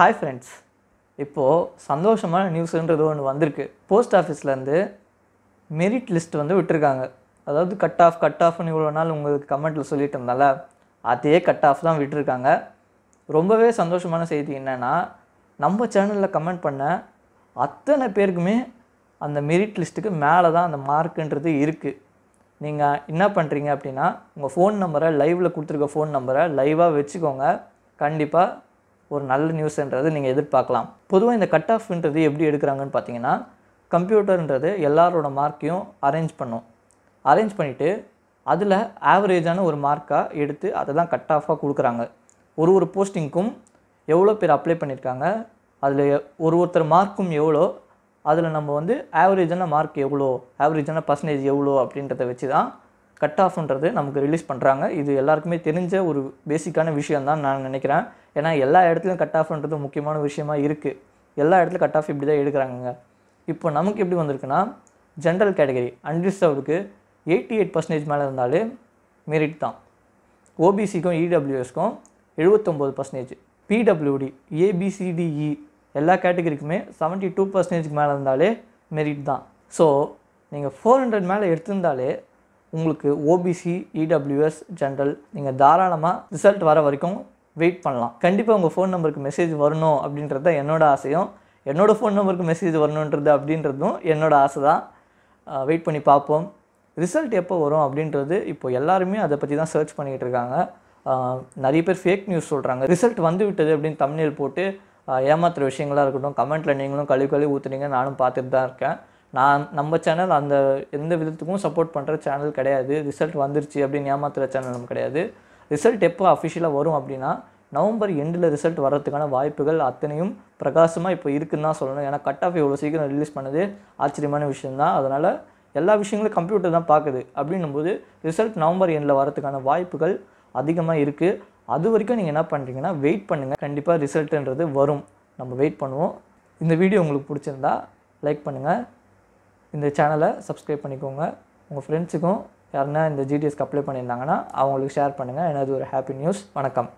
hi friends இப்போது சந்தோஷமான நியூஸுன்றது ஒன்று வந்திருக்கு போஸ்ட் ஆஃபீஸ்லேருந்து மெரிட் லிஸ்ட் வந்து விட்டுருக்காங்க அதாவது கட் ஆஃப் கட் ஆஃப்னு இவ்வளோ நாள் உங்களுக்கு கமெண்ட்டில் இருந்தால அதே கட் ஆஃப் தான் விட்டுருக்காங்க ரொம்பவே சந்தோஷமான செய்தி என்னென்னா நம்ம சேனலில் கமெண்ட் பண்ண அத்தனை பேருக்குமே அந்த மெரிட் லிஸ்ட்டுக்கு மேலே தான் அந்த மார்க்குன்றது இருக்குது நீங்கள் என்ன பண்ணுறீங்க அப்படின்னா உங்கள் ஃபோன் நம்பரை லைவில் கொடுத்துருக்க ஃபோன் நம்பரை லைவாக வச்சுக்கோங்க கண்டிப்பாக ஒரு நல்ல நியூஸ்ன்றது நீங்கள் எதிர்பார்க்கலாம் பொதுவாக இந்த கட் ஆஃப்ன்றது எப்படி எடுக்கிறாங்கன்னு பார்த்தீங்கன்னா கம்ப்யூட்டர்ன்றது எல்லாரோட மார்க்கையும் அரேஞ்ச் பண்ணும் அரேஞ்ச் பண்ணிவிட்டு அதில் ஆவரேஜான ஒரு மார்க்காக எடுத்து அதை தான் கட் ஆஃபாக கொடுக்குறாங்க ஒரு ஒரு போஸ்டிங்க்கும் எவ்வளோ பேர் அப்ளை பண்ணியிருக்காங்க அதில் ஒரு ஒருத்தர் மார்க்கும் எவ்வளோ அதில் நம்ம வந்து ஆவரேஜான மார்க் எவ்வளோ ஆவரேஜான பர்சன்டேஜ் எவ்வளோ அப்படின்றத வச்சு தான் கட் ஆஃப்ன்றது நமக்கு ரிலீஸ் பண்ணுறாங்க இது எல்லாருக்குமே தெரிஞ்ச ஒரு பேசிக்கான விஷயம் தான் நான் நினைக்கிறேன் ஏன்னா எல்லா இடத்துலையும் கட் ஆஃப்ன்றது முக்கியமான விஷயமா இருக்குது எல்லா இடத்துலையும் கட் ஆஃப் இப்படி தான் எடுக்கிறாங்க இப்போ நமக்கு எப்படி வந்திருக்குன்னா ஜென்ரல் கேட்டகரி அன்ரிசர்வ்டுக்கு எயிட்டி எயிட் பர்சன்டேஜ் மேலே இருந்தாலே மெரிட் தான் ஓபிசிக்கும் இடபிள்யூஎஸ்க்கும் e எழுபத்தொம்போது பர்சன்டேஜ் பிடபிள்யூடி ஏபிசிடிஇ e எல்லா கேட்டகரிக்குமே செவன்ட்டி டூ பர்சன்டேஜ்க்கு மேலே இருந்தாலே மெரிட் தான் ஸோ நீங்கள் ஃபோர் ஹண்ட்ரட் மேலே எடுத்திருந்தாலே உங்களுக்கு ஓபிசி இடபிள்யூஎஸ் ஜென்ரல் நீங்கள் தாராளமாக ரிசல்ட் வர வரைக்கும் வெயிட் பண்ணலாம் கண்டிப்பாக உங்கள் ஃபோன் நம்பருக்கு மெசேஜ் வரணும் தான் என்னோடய ஆசையும் என்னோடய ஃபோன் நம்பருக்கு மெசேஜ் வரணுன்றது அப்படின்றதும் என்னோடய ஆசை தான் வெயிட் பண்ணி பார்ப்போம் ரிசல்ட் எப்போ வரும் அப்படின்றது இப்போ எல்லாருமே அதை பற்றி தான் சர்ச் பண்ணிகிட்டு இருக்காங்க நிறைய பேர் ஃபேக் நியூஸ் சொல்கிறாங்க ரிசல்ட் வந்து விட்டது அப்படின்னு தமிழில் போட்டு ஏமாத்துகிற விஷயங்களாக இருக்கட்டும் கமெண்ட்டில் நீங்களும் கழுவி கழுவி ஊற்றுனீங்க நானும் பார்த்துட்டு தான் இருக்கேன் நான் நம்ம சேனல் அந்த எந்த விதத்துக்கும் சப்போர்ட் பண்ணுற சேனல் கிடையாது ரிசல்ட் வந்துருச்சு அப்படின்னு ஏமாத்துகிற சேனல் நம்ம கிடையாது ரிசல்ட் எப்போ அஃபிஷியலாக வரும் அப்படின்னா நவம்பர் எண்டில் ரிசல்ட் வர்றதுக்கான வாய்ப்புகள் அத்தனையும் பிரகாசமாக இப்போ இருக்குதுன்னு தான் சொல்லணும் ஏன்னா கட் ஆஃப் இவ்வளோ சீக்கிரம் ரிலீஸ் பண்ணது ஆச்சரியமான விஷயம்தான் அதனால் எல்லா விஷயங்களும் கம்ப்யூட்டர் தான் பார்க்குது அப்படின்னும்போது ரிசல்ட் நவம்பர் எண்டில் வரதுக்கான வாய்ப்புகள் அதிகமாக இருக்குது அது வரைக்கும் நீங்கள் என்ன பண்ணுறீங்கன்னா வெயிட் பண்ணுங்கள் கண்டிப்பாக ரிசல்ட்டுன்றது வரும் நம்ம வெயிட் பண்ணுவோம் இந்த வீடியோ உங்களுக்கு பிடிச்சிருந்தா லைக் பண்ணுங்கள் இந்த சேனலை சப்ஸ்கிரைப் பண்ணிக்கோங்க உங்கள் ஃப்ரெண்ட்ஸுக்கும் யாருன்னா இந்த ஜிடிஎஸ்க்கு அப்ளை பண்ணியிருந்தாங்கன்னா அவங்களுக்கு ஷேர் பண்ணுங்கள் எனது ஒரு ஹாப்பி நியூஸ் வணக்கம்